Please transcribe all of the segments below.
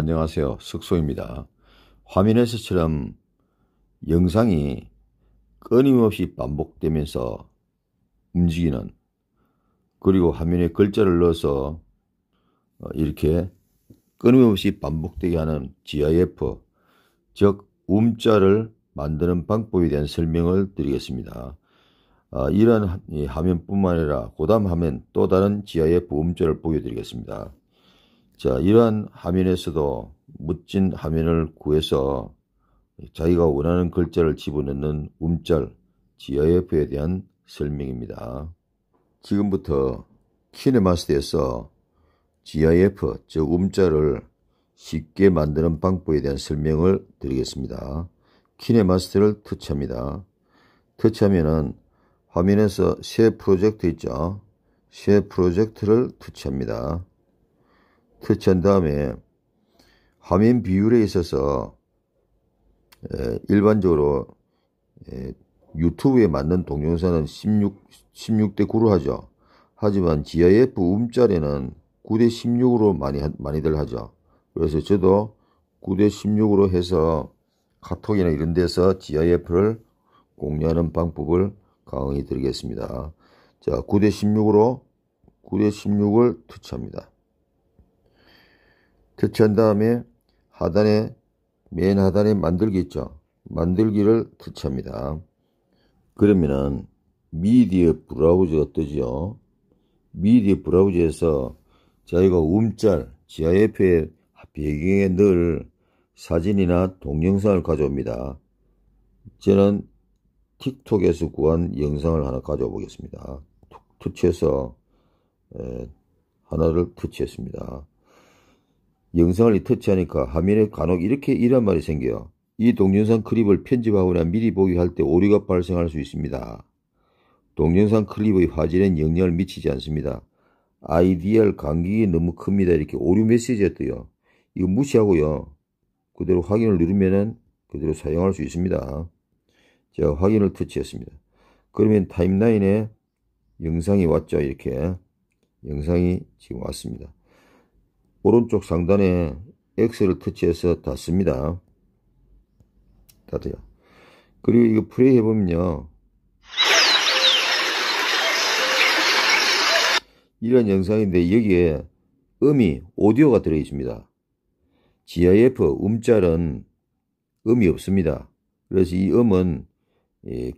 안녕하세요. 숙소입니다. 화면에서처럼 영상이 끊임없이 반복되면서 움직이는 그리고 화면에 글자를 넣어서 어, 이렇게 끊임없이 반복되게 하는 GIF 즉 움자를 만드는 방법에 대한 설명을 드리겠습니다. 아, 이런 화면뿐만 아니라 고담 화면 또 다른 GIF 움자를 보여드리겠습니다. 자, 이러한 화면에서도 묻진 화면을 구해서 자기가 원하는 글자를 집어넣는 움짤, GIF에 대한 설명입니다. 지금부터 키네마스터에서 GIF, 즉 움짤을 쉽게 만드는 방법에 대한 설명을 드리겠습니다. 키네마스터를 터치합니다. 터치하면은 화면에서 새 프로젝트 있죠? 새 프로젝트를 터치합니다. 터치한 다음에 화면 비율에 있어서 일반적으로 유튜브에 맞는 동영상은 16, 16 대 9로 하죠. 하지만 GIF 음짤에는 9대 16으로 많이, 많이들 하죠. 그래서 저도 9대 16으로 해서 카톡이나 이런 데서 GIF를 공유하는 방법을 강의 드리겠습니다. 자, 9대 16으로 9대 16을 투치합니다 터치한 다음에 하단에 맨 하단에 만들기 있죠. 만들기를 터치합니다. 그러면은 미디어 브라우저가 뜨죠. 미디어 브라우저에서 저희가 움짤 GIF의 배경에 늘 사진이나 동영상을 가져옵니다. 저는 틱톡에서 구한 영상을 하나 가져보겠습니다. 와툭 터치해서 하나를 터치했습니다. 영상을 터치하니까 화면에 간혹 이렇게 이란 말이 생겨요. 이 동영상 클립을 편집하거나 미리 보기 할 때 오류가 발생할 수 있습니다. 동영상 클립의 화질엔 영향을 미치지 않습니다. IDR 간격이 너무 큽니다. 이렇게 오류 메시지가 뜨요. 이거 무시하고요. 그대로 확인을 누르면은 그대로 사용할 수 있습니다. 제가 확인을 터치했습니다. 그러면 타임라인에 영상이 왔죠. 이렇게 영상이 지금 왔습니다. 오른쪽 상단에 X를 터치해서 닫습니다. 닫아요. 그리고 이거 플레이 해보면요. 이런 영상인데 여기에 음이 오디오가 들어있습니다. GIF 음짤은 음이 없습니다. 그래서 이 음은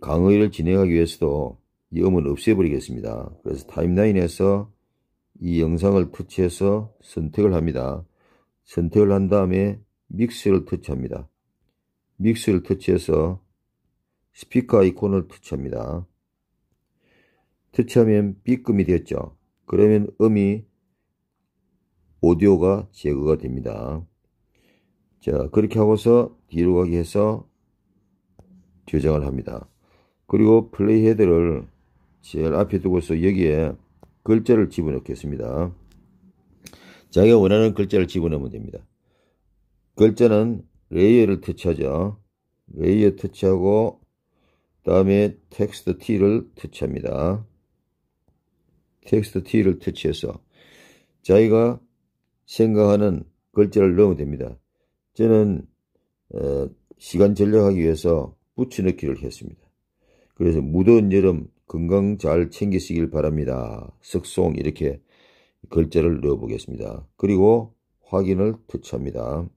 강의를 진행하기 위해서도 이 음은 없애버리겠습니다. 그래서 타임라인에서 이 영상을 터치해서 선택을 합니다. 선택을 한 다음에 믹스를 터치합니다. 믹스를 터치해서 스피커 아이콘을 터치합니다. 터치하면 b 금이 되었죠. 그러면 음이 오디오가 제거가 됩니다. 자 그렇게 하고서 뒤로 가기 해서 저장을 합니다. 그리고 플레이 헤드를 제일 앞에 두고서 여기에 글자를 집어넣겠습니다. 자기가 원하는 글자를 집어넣으면 됩니다. 글자는 레이어를 터치하죠. 레이어 터치하고 다음에 텍스트 T를 터치합니다. 텍스트 T를 터치해서 자기가 생각하는 글자를 넣으면 됩니다. 저는 어, 시간 절약하기 위해서 붙여넣기를 했습니다. 그래서 무더운 여름 건강 잘 챙기시길 바랍니다. 석송 이렇게 글자를 넣어보겠습니다. 그리고 확인을 터치합니다.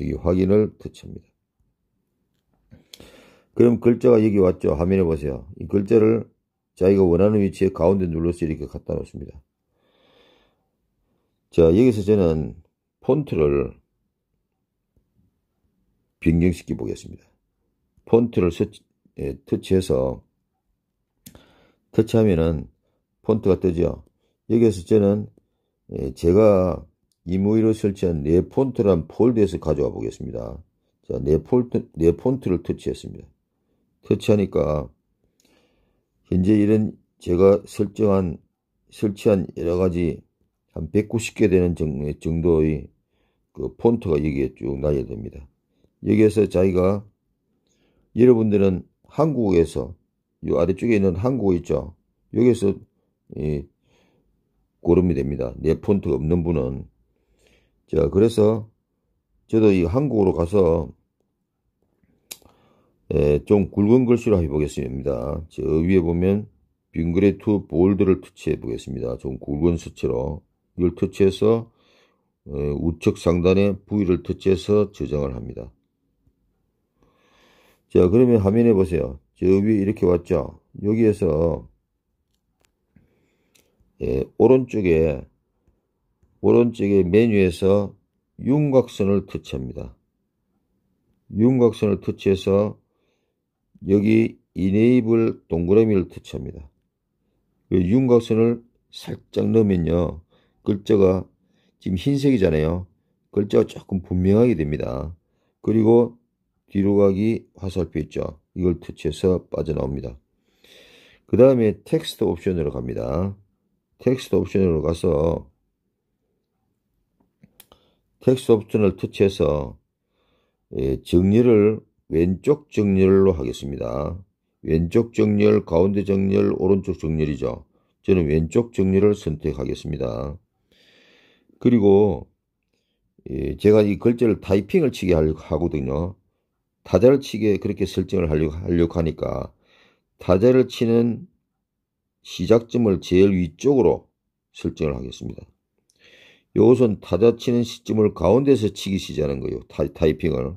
여기 확인을 터치합니다. 그럼 글자가 여기 왔죠. 화면에 보세요. 이 글자를 자기가 원하는 위치에 가운데 눌러서 이렇게 갖다 놓습니다. 자 여기서 저는 폰트를 변경시켜 보겠습니다. 폰트를 예, 터치해서 터치하면은 폰트가 뜨죠. 여기에서 저는 예, 제가 이모이로 설치한 내 폰트란 폴드에서 가져와 보겠습니다. 자, 네 폰트, 네 폰트를 터치했습니다. 터치하니까 현재 이런 제가 설정한 설치한 여러 가지 한 190개 되는 예, 정도의 그 폰트가 여기에 쭉 나게 됩니다. 여기에서 자기가 여러분들은 한국에서 이 아래쪽에 있는 한국어 있죠. 여기서 에이 고름이 됩니다. 내 네 폰트 없는 분은 자 그래서 저도 이 한국어로 가서 예, 좀 굵은 글씨로 해보겠습니다. 저 위에 보면 빙그레 투 볼드를 터치해 보겠습니다. 좀 굵은 수치로 이걸 터치해서 우측 상단에 부위를 터치해서 저장을 합니다. 자, 그러면 화면에 보세요. 저 위에 이렇게 왔죠. 여기에서 예, 오른쪽에 오른쪽에 메뉴에서 윤곽선을 터치합니다. 윤곽선을 터치해서 여기 이네이블 동그라미를 터치합니다. 그 윤곽선을 살짝 넣으면요. 글자가 지금 흰색이잖아요. 글자가 조금 분명하게 됩니다. 그리고 뒤로 가기 화살표있죠 이걸 터치해서 빠져나옵니다. 그 다음에 텍스트 옵션으로 갑니다. 텍스트 옵션으로 가서 텍스트 옵션을 터치해서 예, 정렬을 왼쪽 정렬로 하겠습니다. 왼쪽 정렬, 가운데 정렬, 오른쪽 정렬이죠. 저는 왼쪽 정렬을 선택하겠습니다. 그리고 예, 제가 이 글자를 타이핑을 치게 하거든요. 타자를 치게 그렇게 설정을 하려고, 하려고 하니까 타자를 치는 시작점을 제일 위쪽으로 설정을 하겠습니다. 이것은 타자 치는 시점을 가운데서 치기 시작하는 거예요. 타, 타이핑을.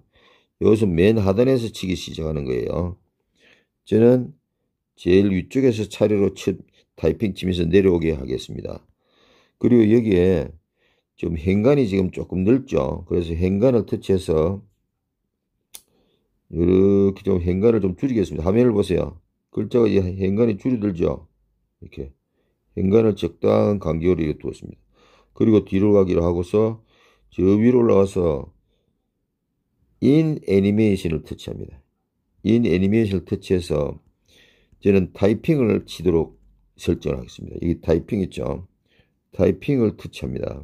이것은 맨 하단에서 치기 시작하는 거예요. 저는 제일 위쪽에서 차례로 치, 타이핑 치면서 내려오게 하겠습니다. 그리고 여기에 좀 행간이 지금 조금 넓죠. 그래서 행간을 터치해서 이렇게 좀 행간을 좀 줄이겠습니다. 화면을 보세요. 글자가 이 행간이 줄이들죠 이렇게 행간을 적당한 간격으로 이렇게 두었습니다. 그리고 뒤로 가기로 하고서 저 위로 올라가서 인 애니메이션을 터치합니다. 인 애니메이션을 터치해서 저는 타이핑을 치도록 설정을 하겠습니다. 이게 타이핑 있죠. 타이핑을 터치합니다.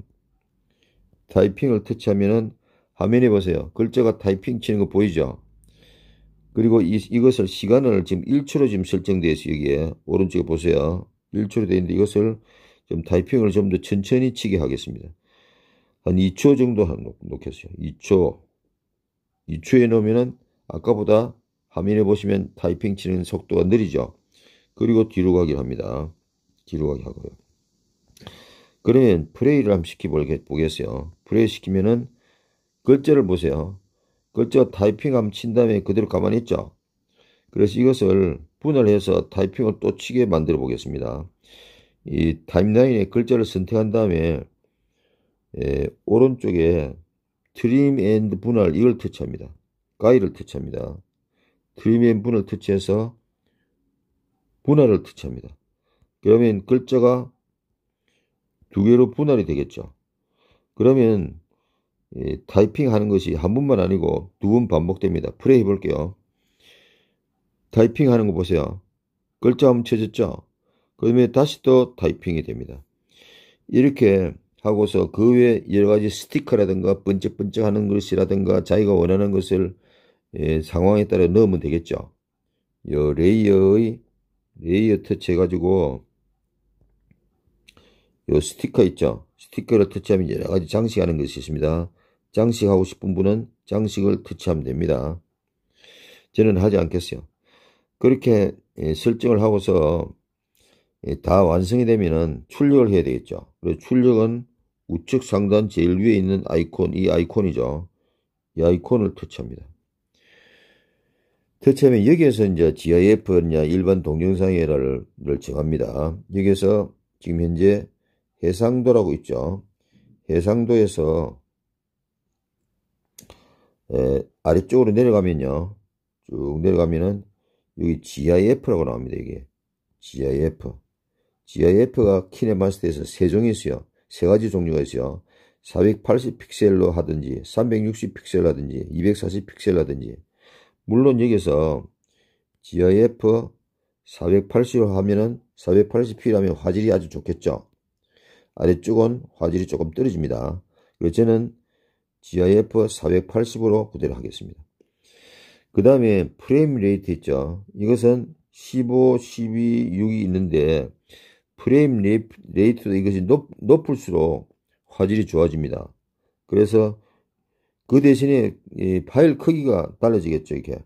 타이핑을 터치하면은 화면에 보세요. 글자가 타이핑 치는 거 보이죠? 그리고 이, 이것을 시간을 지금 1초로 지금 설정되어 있어요. 여기에 오른쪽에 보세요. 1초로 되어 있는데 이것을 좀 타이핑을 좀 더 천천히 치게 하겠습니다. 한 2초 정도 한 놓겠어요. 2초. 2초에 놓으면은 아까보다 화면에 보시면 타이핑 치는 속도가 느리죠. 그리고 뒤로 가기 합니다. 뒤로 가기 하고요. 그러면 프레이를 한번 시켜보겠어요. 프레이 시키면은 글자를 보세요. 그저 타이핑함 친 다음에 그대로 가만히 있죠. 그래서 이것을 분할해서 타이핑을 또 치게 만들어 보겠습니다. 이 타임라인의 글자를 선택한 다음에 예, 오른쪽에 트림 앤 분할 이걸 터치합니다. 가이를 터치합니다. 트림 앤 분을 터치해서 분할을 터치합니다. 그러면 글자가 두 개로 분할이 되겠죠. 그러면 예, 타이핑하는 것이 한 번만 아니고 두 번 반복됩니다. 프레이 해볼게요. 타이핑하는 거 보세요. 글자 멈춰졌죠? 그러면 다시 또 타이핑이 됩니다. 이렇게 하고서 그 외에 여러 가지 스티커라든가 번쩍번쩍하는 것이라든가 자기가 원하는 것을 예, 상황에 따라 넣으면 되겠죠. 요 레이어의 레이어 터치해가지고 요 스티커 있죠. 스티커를 터치하면 여러 가지 장식하는 것이 있습니다. 장식하고 싶은 분은 장식을 터치하면 됩니다. 저는 하지 않겠어요. 그렇게 예, 설정을 하고서 예, 다 완성이 되면은 출력을 해야 되겠죠. 그래서 출력은 우측 상단 제일 위에 있는 아이콘, 이 아이콘이죠. 이 아이콘을 터치합니다. 터치하면 여기에서 이제 GIF냐 일반 동영상이라를 정합니다. 여기에서 지금 현재 해상도라고 있죠. 해상도에서 아래쪽으로 내려가면요. 쭉 내려가면은 여기 GIF라고 나옵니다. 이게 GIF. GIF가 키네마스터에서 세 종이 있어요. 세 가지 종류가 있어요. 480픽셀로 하든지 360픽셀 하든지 240픽셀 하든지 물론 여기서 GIF 4 8 0으로 하면은 480p라면 화질이 아주 좋겠죠. 아래쪽은 화질이 조금 떨어집니다. 그래서 저는 GIF 480으로 부대로 하겠습니다. 그 다음에 프레임 레이트 있죠. 이것은 15, 12, 6이 있는데 프레임 레이트도 이것이 높, 높을수록 화질이 좋아집니다. 그래서 그 대신에 파일 크기가 달라지겠죠. 이렇게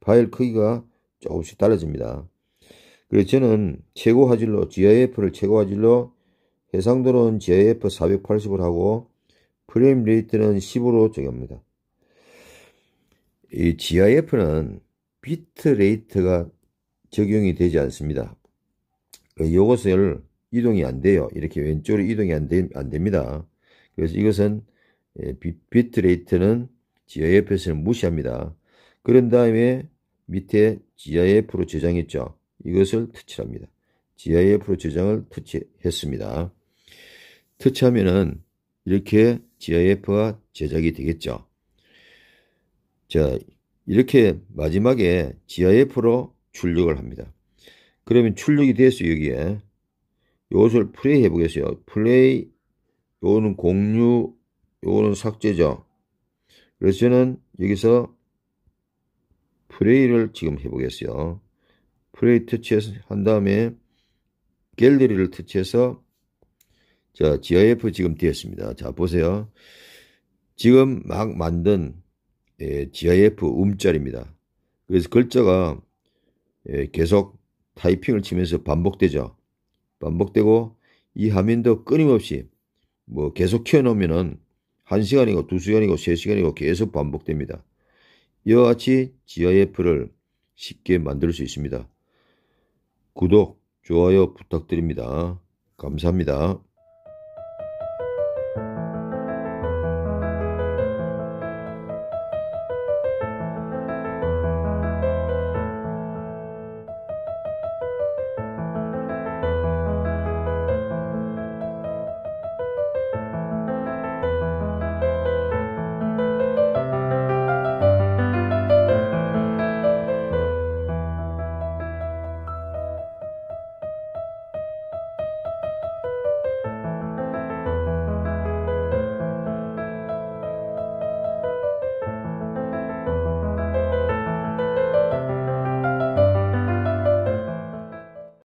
파일 크기가 조금씩 달라집니다. 그래서 저는 최고 화질로 GIF를 최고 화질로 해상도는 GIF 480을 하고 프레임 레이트는 10으로 적용합니다. 이 GIF는 비트 레이트가 적용이 되지 않습니다. 이것을 그 이동이 안 돼요. 이렇게 왼쪽으로 이동이 안, 되, 안 됩니다. 그래서 이것은 예, 비트 레이트는 GIF에서는 무시합니다. 그런 다음에 밑에 GIF로 저장했죠. 이것을 터치합니다. GIF로 저장을 터치했습니다. 터치하면은 이렇게 GIF가 제작이 되겠죠. 자, 이렇게 마지막에 GIF로 출력을 합니다. 그러면 출력이 돼서 여기에 요것을 플레이 해보겠어요. 플레이, 요거는 공유, 요거는 삭제죠. 그래서 저는 여기서 플레이를 지금 해보겠어요. 플레이 터치해서 한 다음에 갤러리를 터치해서 자, GIF 지금 띄었습니다. 자, 보세요. 지금 막 만든 예, GIF 움짤입니다. 그래서 글자가 예, 계속 타이핑을 치면서 반복되죠. 반복되고 이 화면도 끊임없이 뭐 계속 켜놓으면은 1시간이고 2시간이고 3시간이고 계속 반복됩니다. 이와 같이 GIF를 쉽게 만들 수 있습니다. 구독, 좋아요 부탁드립니다. 감사합니다.